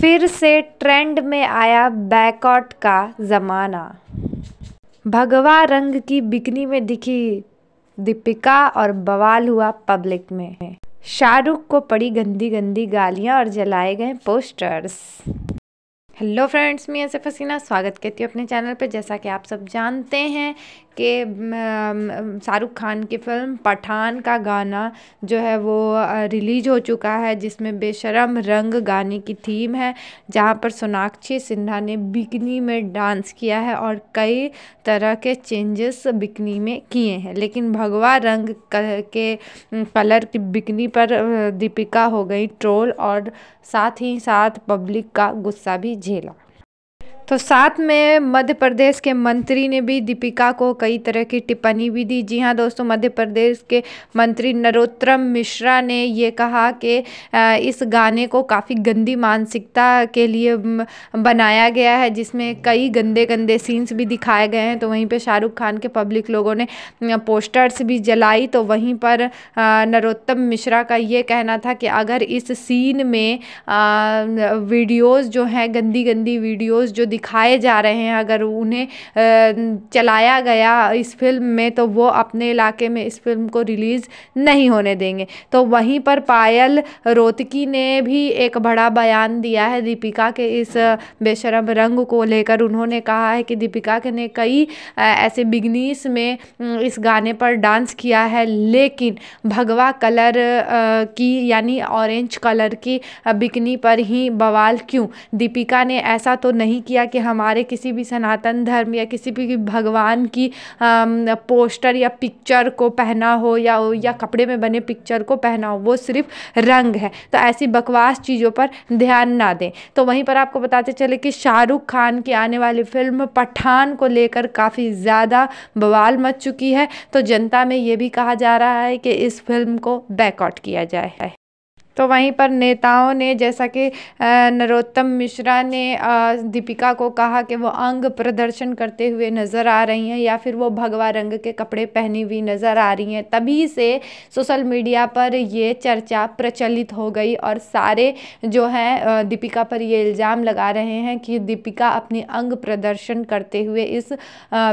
फिर से ट्रेंड में आया बैकआउट का ज़माना भगवा रंग की बिकनी में दिखी दीपिका और बवाल हुआ पब्लिक में शाहरुख को पड़ी गंदी गंदी गालियां और जलाए गए पोस्टर्स हेलो फ्रेंड्स मैं ऐसे फसीना स्वागत करती हूँ अपने चैनल पर जैसा कि आप सब जानते हैं कि शाहरुख खान की फिल्म पठान का गाना जो है वो रिलीज हो चुका है जिसमें बेशरम रंग गाने की थीम है जहाँ पर सोनाक्षी सिन्हा ने बिकनी में डांस किया है और कई तरह के चेंजेस बिकनी में किए हैं लेकिन भगवा रंग के कलर की बिकनी पर दीपिका हो गई ट्रोल और साथ ही साथ पब्लिक का गुस्सा भी Il तो साथ में मध्य प्रदेश के मंत्री ने भी दीपिका को कई तरह की टिप्पणी भी दी जी हाँ दोस्तों मध्य प्रदेश के मंत्री नरोत्तम मिश्रा ने ये कहा कि इस गाने को काफ़ी गंदी मानसिकता के लिए बनाया गया है जिसमें कई गंदे गंदे सीन्स भी दिखाए गए हैं तो वहीं पे शाहरुख खान के पब्लिक लोगों ने पोस्टर्स भी जलाई तो वहीं पर नरोत्तम मिश्रा का ये कहना था कि अगर इस सीन में वीडियोज़ जो हैं गंदी गंदी वीडियोज़ जो दिखाए जा रहे हैं अगर उन्हें चलाया गया इस फिल्म में तो वो अपने इलाके में इस फिल्म को रिलीज़ नहीं होने देंगे तो वहीं पर पायल रोतकी ने भी एक बड़ा बयान दिया है दीपिका के इस बेशरम रंग को लेकर उन्होंने कहा है कि दीपिका के ने कई ऐसे बिगनीस में इस गाने पर डांस किया है लेकिन भगवा कलर की यानी ऑरेंज कलर की बिकनी पर ही बवाल क्यों दीपिका ने ऐसा तो नहीं किया कि हमारे किसी भी सनातन धर्म या किसी भी भगवान की पोस्टर या पिक्चर को पहना हो या या कपड़े में बने पिक्चर को पहना हो वो सिर्फ रंग है तो ऐसी बकवास चीज़ों पर ध्यान ना दें तो वहीं पर आपको बताते चले कि शाहरुख खान की आने वाली फिल्म पठान को लेकर काफ़ी ज़्यादा बवाल मच चुकी है तो जनता में ये भी कहा जा रहा है कि इस फिल्म को बैकआउट किया जाए तो वहीं पर नेताओं ने जैसा कि नरोत्तम मिश्रा ने दीपिका को कहा कि वो अंग प्रदर्शन करते हुए नज़र आ रही हैं या फिर वो भगवा रंग के कपड़े पहनी हुई नज़र आ रही हैं तभी से सोशल मीडिया पर ये चर्चा प्रचलित हो गई और सारे जो हैं दीपिका पर ये इल्ज़ाम लगा रहे हैं कि दीपिका अपनी अंग प्रदर्शन करते हुए इस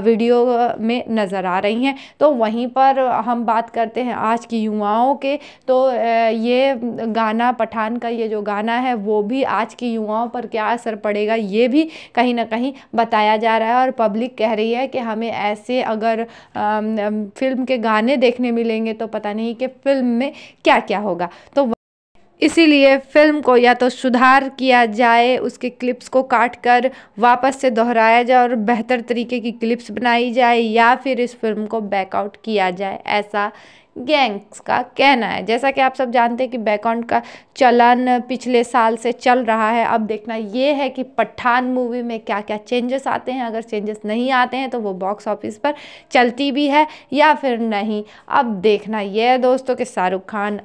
वीडियो में नज़र आ रही हैं तो वहीं पर हम बात करते हैं आज की युवाओं के तो ये गाना पठान का ये जो गाना है वो भी आज की युवाओं पर क्या असर पड़ेगा ये भी कहीं ना कहीं बताया जा रहा है और पब्लिक कह रही है कि हमें ऐसे अगर फिल्म के गाने देखने मिलेंगे तो पता नहीं कि फिल्म में क्या क्या होगा तो इसीलिए फिल्म को या तो सुधार किया जाए उसके क्लिप्स को काट कर वापस से दोहराया जाए और बेहतर तरीके की क्लिप्स बनाई जाए या फिर इस फिल्म को बैकआउट किया जाए ऐसा गैंग्स का कहना है जैसा कि आप सब जानते हैं कि बैकॉन्ट का चलन पिछले साल से चल रहा है अब देखना ये है कि पठान मूवी में क्या क्या चेंजेस आते हैं अगर चेंजेस नहीं आते हैं तो वो बॉक्स ऑफिस पर चलती भी है या फिर नहीं अब देखना यह है दोस्तों कि शाहरुख खान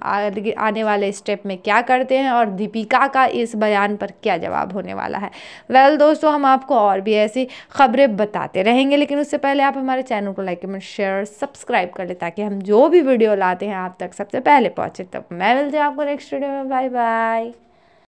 आने वाले स्टेप में क्या करते हैं और दीपिका का इस बयान पर क्या जवाब होने वाला है वेल well, दोस्तों हम आपको और भी ऐसी खबरें बताते रहेंगे लेकिन उससे पहले आप हमारे चैनल को लाइक कमेंट शेयर सब्सक्राइब कर ले ताकि हम जो भी वीडियो लाते हैं आप तक सबसे पहले पहुँचे तब मैं मिलती हूँ आपको नेक्स्ट वीडियो में बाय बाय